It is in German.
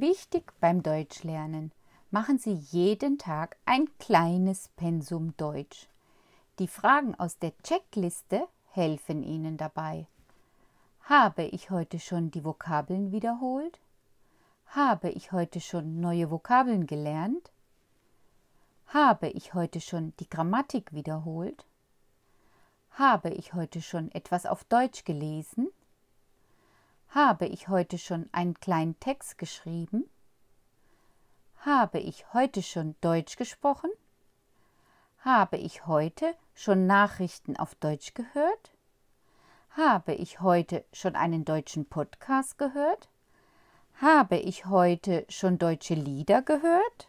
Wichtig beim Deutschlernen. Machen Sie jeden Tag ein kleines Pensum Deutsch. Die Fragen aus der Checkliste helfen Ihnen dabei. Habe ich heute schon die Vokabeln wiederholt? Habe ich heute schon neue Vokabeln gelernt? Habe ich heute schon die Grammatik wiederholt? Habe ich heute schon etwas auf Deutsch gelesen? Habe ich heute schon einen kleinen Text geschrieben? Habe ich heute schon Deutsch gesprochen? Habe ich heute schon Nachrichten auf Deutsch gehört? Habe ich heute schon einen deutschen Podcast gehört? Habe ich heute schon deutsche Lieder gehört?